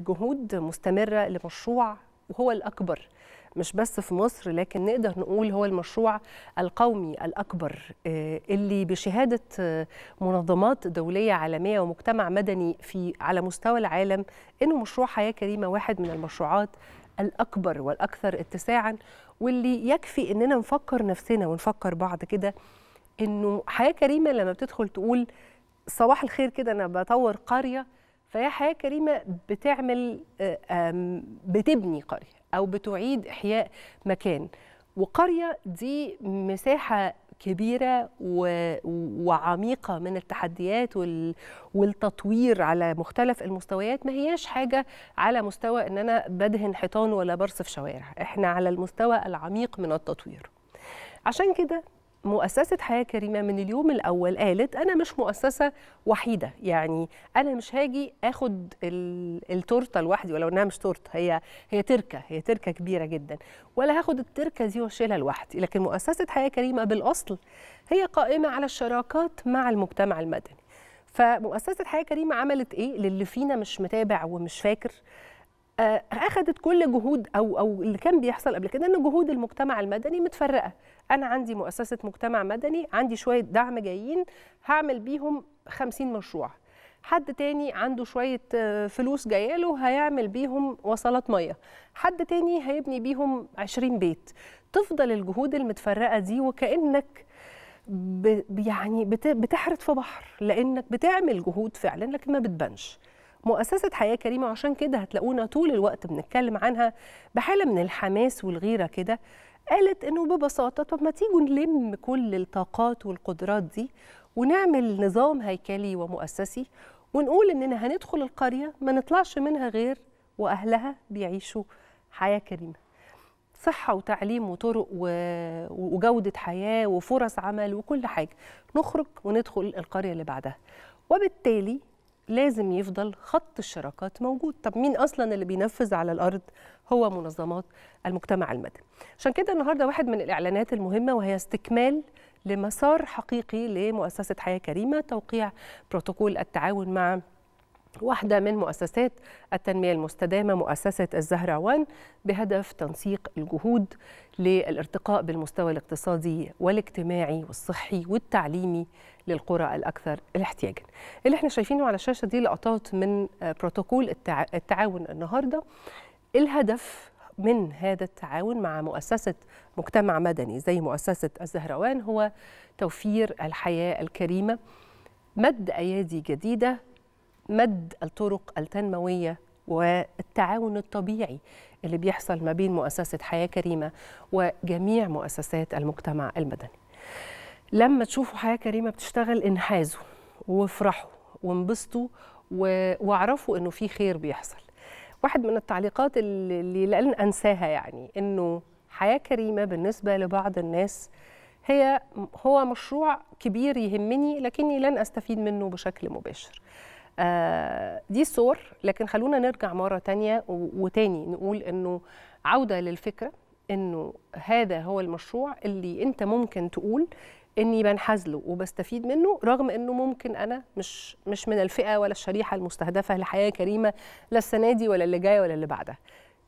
جهود مستمره لمشروع وهو الاكبر مش بس في مصر لكن نقدر نقول هو المشروع القومي الأكبر آه، اللي بشهادة آه، منظمات دولية عالمية ومجتمع مدني في على مستوى العالم إنه مشروع حياة كريمة واحد من المشروعات الأكبر والأكثر اتساعا واللي يكفي إننا نفكر نفسنا ونفكر بعض كده إنه حياة كريمة لما بتدخل تقول صباح الخير كده أنا بطور قرية فهي حياه كريمه بتعمل آه، بتبني قريه او بتعيد احياء مكان وقريه دي مساحه كبيرة وعميقة من التحديات والتطوير على مختلف المستويات ما هياش حاجة على مستوى أن أنا بدهن حيطان ولا برصف شوارع إحنا على المستوى العميق من التطوير عشان كده مؤسسة حياة كريمة من اليوم الأول قالت أنا مش مؤسسة وحيدة يعني أنا مش هاجي آخد التورتة لوحدي ولو إنها مش تورتة هي هي تركة هي تركة كبيرة جدا ولا هاخد التركة دي وأشيلها لوحدي لكن مؤسسة حياة كريمة بالأصل هي قائمة على الشراكات مع المجتمع المدني فمؤسسة حياة كريمة عملت إيه للي فينا مش متابع ومش فاكر آه، اخذت كل جهود او او اللي كان بيحصل قبل كده ان جهود المجتمع المدني متفرقه انا عندي مؤسسه مجتمع مدني عندي شويه دعم جايين هعمل بيهم 50 مشروع حد تاني عنده شوية آه، فلوس جاياله هيعمل بيهم وصلات مية حد تاني هيبني بيهم عشرين بيت تفضل الجهود المتفرقة دي وكأنك يعني بتحرد في بحر لأنك بتعمل جهود فعلا لكن ما بتبانش مؤسسه حياه كريمه عشان كده هتلاقونا طول الوقت بنتكلم عنها بحاله من الحماس والغيره كده قالت انه ببساطه طب ما تيجوا نلم كل الطاقات والقدرات دي ونعمل نظام هيكلي ومؤسسي ونقول اننا هندخل القريه ما نطلعش منها غير واهلها بيعيشوا حياه كريمه صحة وتعليم وطرق وجودة حياة وفرص عمل وكل حاجة نخرج وندخل القرية اللي بعدها وبالتالي لازم يفضل خط الشراكات موجود طب مين اصلا اللي بينفذ على الارض هو منظمات المجتمع المدني عشان كده النهارده واحد من الاعلانات المهمه وهي استكمال لمسار حقيقي لمؤسسه حياه كريمه توقيع بروتوكول التعاون مع واحدة من مؤسسات التنمية المستدامة مؤسسة الزهرة وان بهدف تنسيق الجهود للارتقاء بالمستوى الاقتصادي والاجتماعي والصحي والتعليمي للقرى الأكثر الاحتياجا اللي احنا شايفينه على الشاشة دي لقطات من آه، بروتوكول التعاون النهاردة الهدف من هذا التعاون مع مؤسسة مجتمع مدني زي مؤسسة الزهروان هو توفير الحياة الكريمة مد أيادي جديدة مد الطرق التنمويه والتعاون الطبيعي اللي بيحصل ما بين مؤسسه حياه كريمه وجميع مؤسسات المجتمع المدني. لما تشوفوا حياه كريمه بتشتغل انحازوا وافرحوا وانبسطوا واعرفوا انه في خير بيحصل. واحد من التعليقات اللي لن انساها يعني انه حياه كريمه بالنسبه لبعض الناس هي هو مشروع كبير يهمني لكني لن استفيد منه بشكل مباشر. آه، دي صور لكن خلونا نرجع مرة تانية وتاني نقول أنه عودة للفكرة أنه هذا هو المشروع اللي أنت ممكن تقول اني بنحاز له وبستفيد منه رغم انه ممكن انا مش مش من الفئه ولا الشريحه المستهدفه لحياه كريمه لا السنه دي ولا اللي جايه ولا اللي بعدها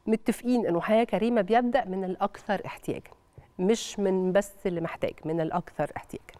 متفقين انه حياه كريمه بيبدا من الاكثر احتياجا مش من بس اللي محتاج من الاكثر احتياجا